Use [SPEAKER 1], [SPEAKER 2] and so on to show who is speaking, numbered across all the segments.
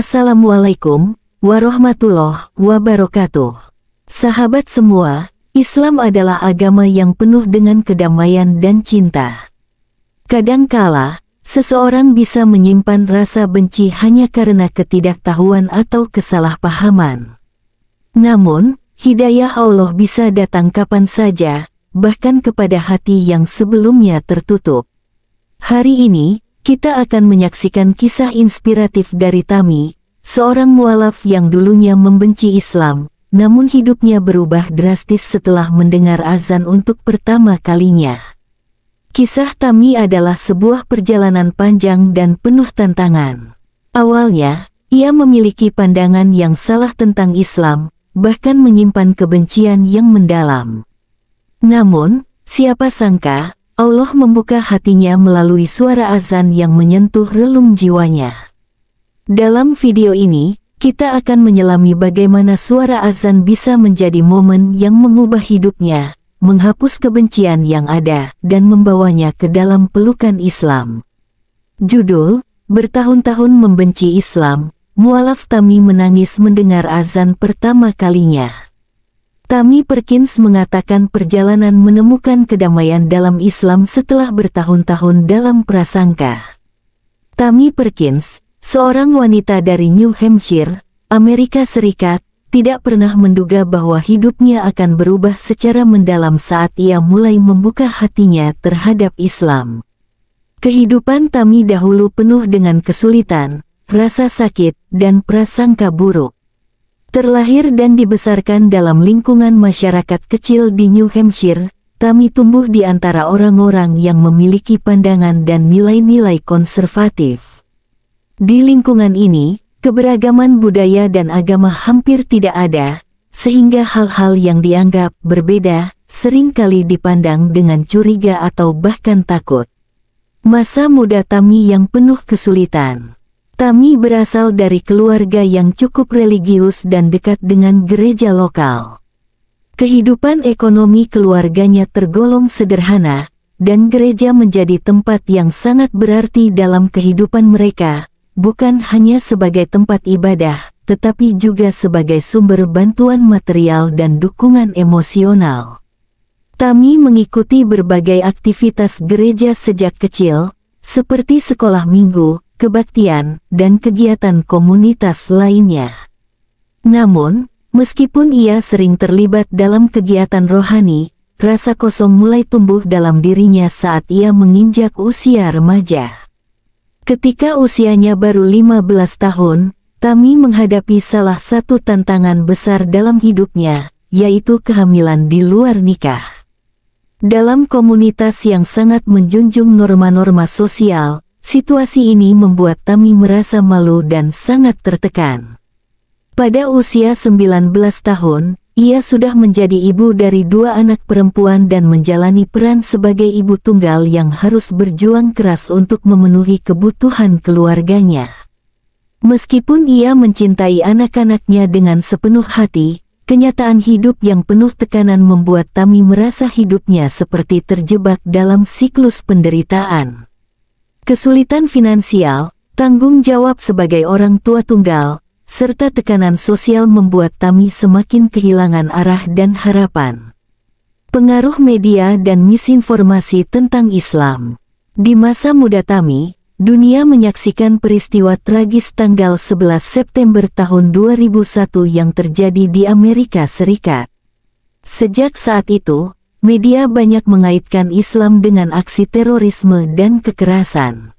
[SPEAKER 1] Assalamualaikum warahmatullahi wabarakatuh. Sahabat semua, Islam adalah agama yang penuh dengan kedamaian dan cinta. Kadangkala, seseorang bisa menyimpan rasa benci hanya karena ketidaktahuan atau kesalahpahaman. Namun, hidayah Allah bisa datang kapan saja, bahkan kepada hati yang sebelumnya tertutup. Hari ini, kita akan menyaksikan kisah inspiratif dari Tami, seorang mualaf yang dulunya membenci Islam, namun hidupnya berubah drastis setelah mendengar azan untuk pertama kalinya. Kisah Tami adalah sebuah perjalanan panjang dan penuh tantangan. Awalnya, ia memiliki pandangan yang salah tentang Islam, bahkan menyimpan kebencian yang mendalam. Namun, siapa sangka, Allah membuka hatinya melalui suara azan yang menyentuh relung jiwanya. Dalam video ini, kita akan menyelami bagaimana suara azan bisa menjadi momen yang mengubah hidupnya, menghapus kebencian yang ada, dan membawanya ke dalam pelukan Islam. Judul, Bertahun-tahun Membenci Islam, Mualaf Tami menangis mendengar azan pertama kalinya. Tammy Perkins mengatakan perjalanan menemukan kedamaian dalam Islam setelah bertahun-tahun dalam prasangka. Tammy Perkins, seorang wanita dari New Hampshire, Amerika Serikat, tidak pernah menduga bahwa hidupnya akan berubah secara mendalam saat ia mulai membuka hatinya terhadap Islam. Kehidupan Tami dahulu penuh dengan kesulitan, rasa sakit, dan prasangka buruk. Terlahir dan dibesarkan dalam lingkungan masyarakat kecil di New Hampshire, Tami tumbuh di antara orang-orang yang memiliki pandangan dan nilai-nilai konservatif. Di lingkungan ini, keberagaman budaya dan agama hampir tidak ada, sehingga hal-hal yang dianggap berbeda seringkali dipandang dengan curiga atau bahkan takut. Masa muda Tami yang penuh kesulitan Tami berasal dari keluarga yang cukup religius dan dekat dengan gereja lokal. Kehidupan ekonomi keluarganya tergolong sederhana, dan gereja menjadi tempat yang sangat berarti dalam kehidupan mereka, bukan hanya sebagai tempat ibadah, tetapi juga sebagai sumber bantuan material dan dukungan emosional. Tami mengikuti berbagai aktivitas gereja sejak kecil, seperti sekolah minggu, kebaktian, dan kegiatan komunitas lainnya. Namun, meskipun ia sering terlibat dalam kegiatan rohani, rasa kosong mulai tumbuh dalam dirinya saat ia menginjak usia remaja. Ketika usianya baru 15 tahun, Tami menghadapi salah satu tantangan besar dalam hidupnya, yaitu kehamilan di luar nikah. Dalam komunitas yang sangat menjunjung norma-norma sosial, Situasi ini membuat Tami merasa malu dan sangat tertekan. Pada usia 19 tahun, ia sudah menjadi ibu dari dua anak perempuan dan menjalani peran sebagai ibu tunggal yang harus berjuang keras untuk memenuhi kebutuhan keluarganya. Meskipun ia mencintai anak-anaknya dengan sepenuh hati, kenyataan hidup yang penuh tekanan membuat Tami merasa hidupnya seperti terjebak dalam siklus penderitaan kesulitan finansial, tanggung jawab sebagai orang tua tunggal, serta tekanan sosial membuat Tami semakin kehilangan arah dan harapan. Pengaruh media dan misinformasi tentang Islam Di masa muda Tami, dunia menyaksikan peristiwa tragis tanggal 11 September tahun 2001 yang terjadi di Amerika Serikat. Sejak saat itu, media banyak mengaitkan Islam dengan aksi terorisme dan kekerasan.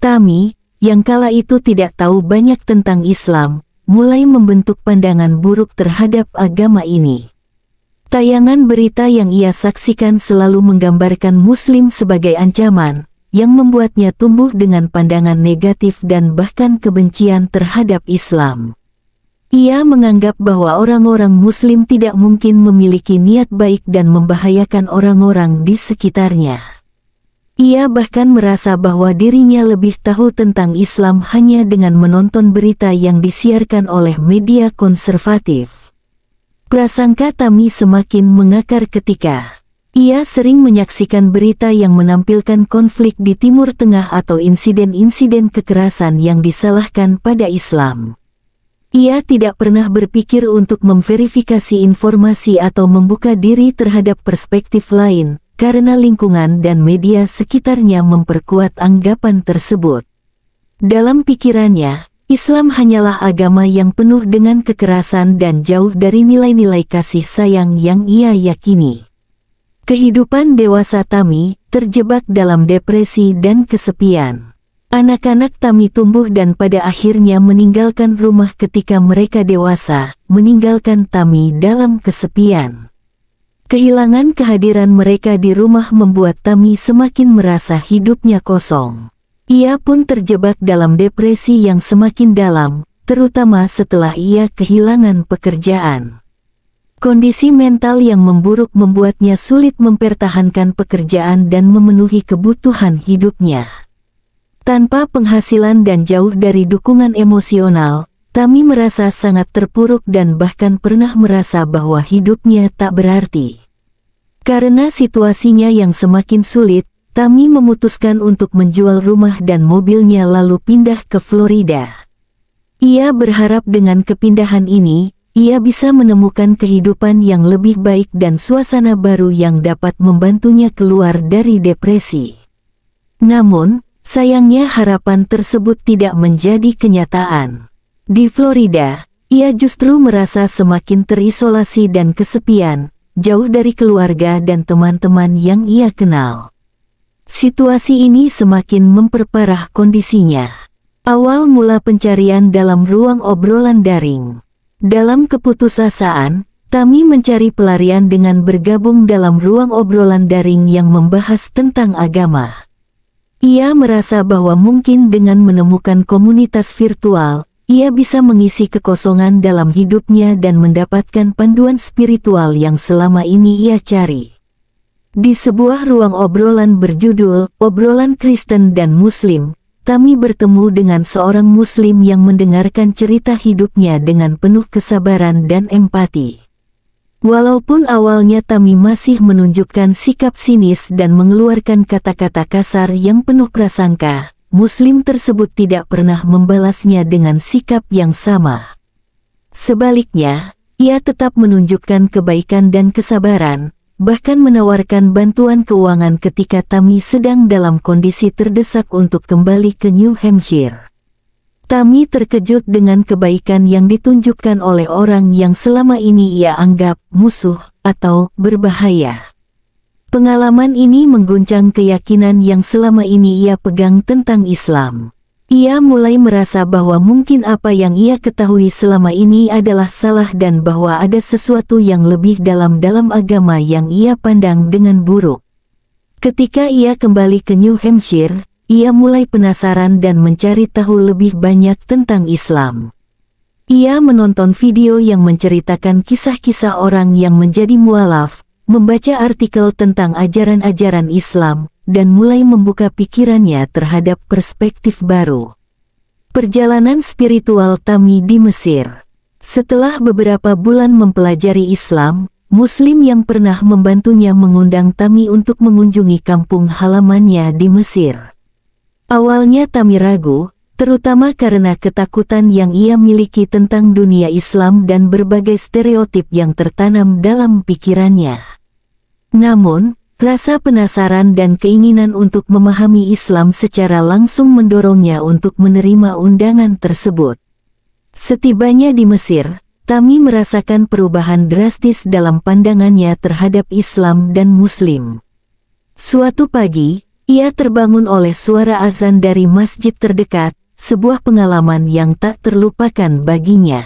[SPEAKER 1] Tami, yang kala itu tidak tahu banyak tentang Islam, mulai membentuk pandangan buruk terhadap agama ini. Tayangan berita yang ia saksikan selalu menggambarkan Muslim sebagai ancaman, yang membuatnya tumbuh dengan pandangan negatif dan bahkan kebencian terhadap Islam. Ia menganggap bahwa orang-orang Muslim tidak mungkin memiliki niat baik dan membahayakan orang-orang di sekitarnya. Ia bahkan merasa bahwa dirinya lebih tahu tentang Islam hanya dengan menonton berita yang disiarkan oleh media konservatif. Prasangka Tami semakin mengakar ketika ia sering menyaksikan berita yang menampilkan konflik di Timur Tengah atau insiden-insiden kekerasan yang disalahkan pada Islam. Ia tidak pernah berpikir untuk memverifikasi informasi atau membuka diri terhadap perspektif lain, karena lingkungan dan media sekitarnya memperkuat anggapan tersebut. Dalam pikirannya, Islam hanyalah agama yang penuh dengan kekerasan dan jauh dari nilai-nilai kasih sayang yang ia yakini. Kehidupan dewasa Tami terjebak dalam depresi dan kesepian. Anak-anak Tami tumbuh dan pada akhirnya meninggalkan rumah ketika mereka dewasa, meninggalkan Tami dalam kesepian. Kehilangan kehadiran mereka di rumah membuat Tami semakin merasa hidupnya kosong. Ia pun terjebak dalam depresi yang semakin dalam, terutama setelah ia kehilangan pekerjaan. Kondisi mental yang memburuk membuatnya sulit mempertahankan pekerjaan dan memenuhi kebutuhan hidupnya. Tanpa penghasilan dan jauh dari dukungan emosional, Tami merasa sangat terpuruk dan bahkan pernah merasa bahwa hidupnya tak berarti. Karena situasinya yang semakin sulit, Tami memutuskan untuk menjual rumah dan mobilnya lalu pindah ke Florida. Ia berharap dengan kepindahan ini, ia bisa menemukan kehidupan yang lebih baik dan suasana baru yang dapat membantunya keluar dari depresi. Namun, Sayangnya harapan tersebut tidak menjadi kenyataan. Di Florida, ia justru merasa semakin terisolasi dan kesepian, jauh dari keluarga dan teman-teman yang ia kenal. Situasi ini semakin memperparah kondisinya. Awal mula pencarian dalam ruang obrolan daring. Dalam keputusasaan, Tami mencari pelarian dengan bergabung dalam ruang obrolan daring yang membahas tentang agama. Ia merasa bahwa mungkin dengan menemukan komunitas virtual, ia bisa mengisi kekosongan dalam hidupnya dan mendapatkan panduan spiritual yang selama ini ia cari. Di sebuah ruang obrolan berjudul Obrolan Kristen dan Muslim, Tami bertemu dengan seorang Muslim yang mendengarkan cerita hidupnya dengan penuh kesabaran dan empati. Walaupun awalnya Tami masih menunjukkan sikap sinis dan mengeluarkan kata-kata kasar yang penuh prasangka, Muslim tersebut tidak pernah membalasnya dengan sikap yang sama. Sebaliknya, ia tetap menunjukkan kebaikan dan kesabaran, bahkan menawarkan bantuan keuangan ketika Tami sedang dalam kondisi terdesak untuk kembali ke New Hampshire. Tami terkejut dengan kebaikan yang ditunjukkan oleh orang yang selama ini ia anggap musuh atau berbahaya. Pengalaman ini mengguncang keyakinan yang selama ini ia pegang tentang Islam. Ia mulai merasa bahwa mungkin apa yang ia ketahui selama ini adalah salah dan bahwa ada sesuatu yang lebih dalam dalam agama yang ia pandang dengan buruk. Ketika ia kembali ke New Hampshire, ia mulai penasaran dan mencari tahu lebih banyak tentang Islam. Ia menonton video yang menceritakan kisah-kisah orang yang menjadi mualaf, membaca artikel tentang ajaran-ajaran Islam, dan mulai membuka pikirannya terhadap perspektif baru. Perjalanan spiritual Tami di Mesir Setelah beberapa bulan mempelajari Islam, Muslim yang pernah membantunya mengundang Tami untuk mengunjungi kampung halamannya di Mesir. Awalnya Tami ragu, terutama karena ketakutan yang ia miliki tentang dunia Islam dan berbagai stereotip yang tertanam dalam pikirannya. Namun, rasa penasaran dan keinginan untuk memahami Islam secara langsung mendorongnya untuk menerima undangan tersebut. Setibanya di Mesir, Tami merasakan perubahan drastis dalam pandangannya terhadap Islam dan Muslim. Suatu pagi, ia terbangun oleh suara azan dari masjid terdekat, sebuah pengalaman yang tak terlupakan baginya.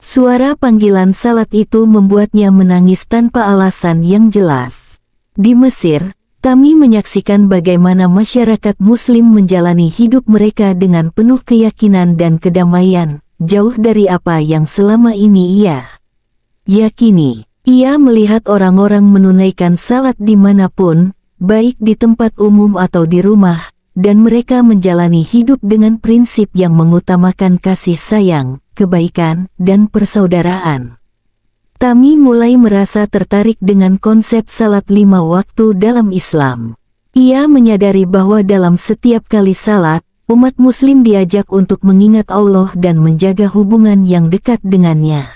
[SPEAKER 1] Suara panggilan salat itu membuatnya menangis tanpa alasan yang jelas. Di Mesir, Tami menyaksikan bagaimana masyarakat muslim menjalani hidup mereka dengan penuh keyakinan dan kedamaian, jauh dari apa yang selama ini ia yakini. Ia melihat orang-orang menunaikan salat dimanapun, baik di tempat umum atau di rumah, dan mereka menjalani hidup dengan prinsip yang mengutamakan kasih sayang, kebaikan, dan persaudaraan. Tami mulai merasa tertarik dengan konsep salat lima waktu dalam Islam. Ia menyadari bahwa dalam setiap kali salat, umat muslim diajak untuk mengingat Allah dan menjaga hubungan yang dekat dengannya.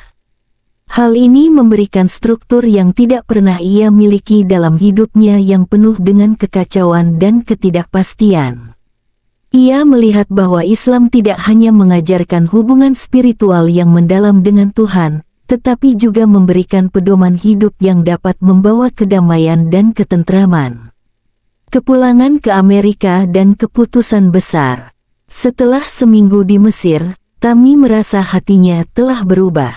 [SPEAKER 1] Hal ini memberikan struktur yang tidak pernah ia miliki dalam hidupnya yang penuh dengan kekacauan dan ketidakpastian. Ia melihat bahwa Islam tidak hanya mengajarkan hubungan spiritual yang mendalam dengan Tuhan, tetapi juga memberikan pedoman hidup yang dapat membawa kedamaian dan ketentraman. Kepulangan ke Amerika dan keputusan besar. Setelah seminggu di Mesir, Tami merasa hatinya telah berubah.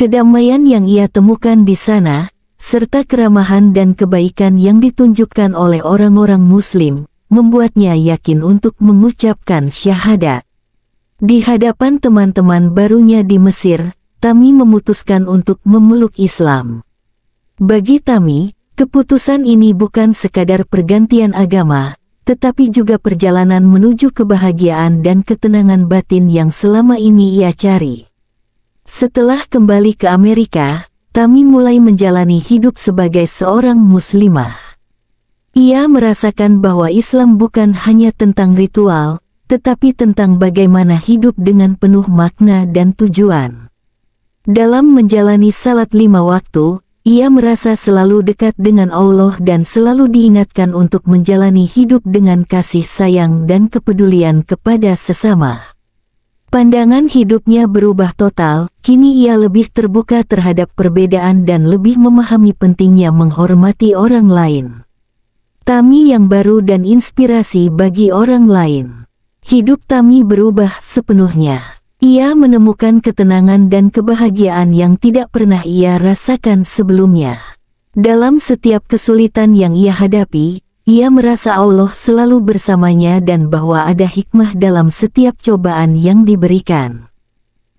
[SPEAKER 1] Kedamaian yang ia temukan di sana, serta keramahan dan kebaikan yang ditunjukkan oleh orang-orang Muslim, membuatnya yakin untuk mengucapkan syahadat. Di hadapan teman-teman barunya di Mesir, Tami memutuskan untuk memeluk Islam. Bagi Tami, keputusan ini bukan sekadar pergantian agama, tetapi juga perjalanan menuju kebahagiaan dan ketenangan batin yang selama ini ia cari. Setelah kembali ke Amerika, Tami mulai menjalani hidup sebagai seorang muslimah. Ia merasakan bahwa Islam bukan hanya tentang ritual, tetapi tentang bagaimana hidup dengan penuh makna dan tujuan. Dalam menjalani salat lima waktu, ia merasa selalu dekat dengan Allah dan selalu diingatkan untuk menjalani hidup dengan kasih sayang dan kepedulian kepada sesama. Pandangan hidupnya berubah total, kini ia lebih terbuka terhadap perbedaan dan lebih memahami pentingnya menghormati orang lain. Tami yang baru dan inspirasi bagi orang lain. Hidup Tami berubah sepenuhnya. Ia menemukan ketenangan dan kebahagiaan yang tidak pernah ia rasakan sebelumnya. Dalam setiap kesulitan yang ia hadapi, ia merasa Allah selalu bersamanya dan bahwa ada hikmah dalam setiap cobaan yang diberikan.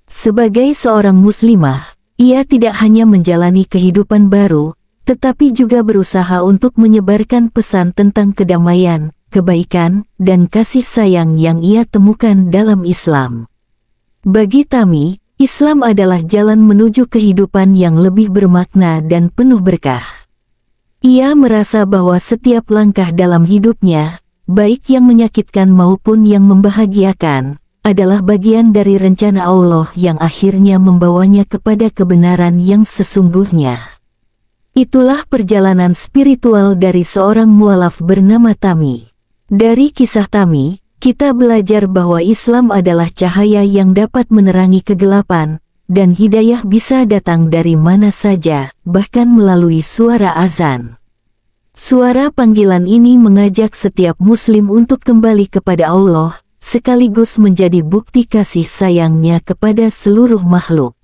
[SPEAKER 1] Sebagai seorang muslimah, ia tidak hanya menjalani kehidupan baru, tetapi juga berusaha untuk menyebarkan pesan tentang kedamaian, kebaikan, dan kasih sayang yang ia temukan dalam Islam. Bagi Tami, Islam adalah jalan menuju kehidupan yang lebih bermakna dan penuh berkah. Ia merasa bahwa setiap langkah dalam hidupnya, baik yang menyakitkan maupun yang membahagiakan, adalah bagian dari rencana Allah yang akhirnya membawanya kepada kebenaran yang sesungguhnya. Itulah perjalanan spiritual dari seorang mualaf bernama Tami. Dari kisah Tami, kita belajar bahwa Islam adalah cahaya yang dapat menerangi kegelapan, dan hidayah bisa datang dari mana saja, bahkan melalui suara azan. Suara panggilan ini mengajak setiap muslim untuk kembali kepada Allah, sekaligus menjadi bukti kasih sayangnya kepada seluruh makhluk.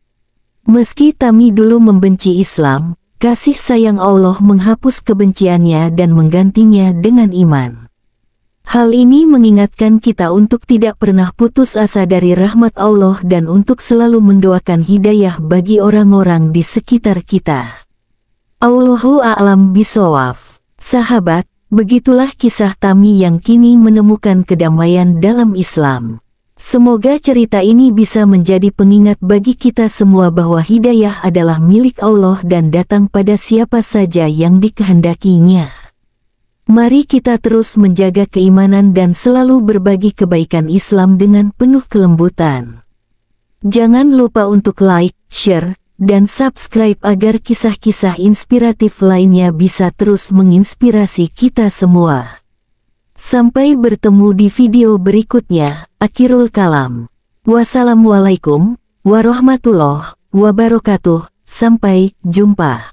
[SPEAKER 1] Meski Tami dulu membenci Islam, kasih sayang Allah menghapus kebenciannya dan menggantinya dengan iman. Hal ini mengingatkan kita untuk tidak pernah putus asa dari rahmat Allah dan untuk selalu mendoakan hidayah bagi orang-orang di sekitar kita. Allahu a'lam bisawaf. Sahabat, begitulah kisah Tami yang kini menemukan kedamaian dalam Islam. Semoga cerita ini bisa menjadi pengingat bagi kita semua bahwa hidayah adalah milik Allah dan datang pada siapa saja yang dikehendakinya. Mari kita terus menjaga keimanan dan selalu berbagi kebaikan Islam dengan penuh kelembutan. Jangan lupa untuk like, share, dan subscribe agar kisah-kisah inspiratif lainnya bisa terus menginspirasi kita semua. Sampai bertemu di video berikutnya, Akhirul Kalam. Wassalamualaikum warahmatullahi wabarakatuh, sampai jumpa.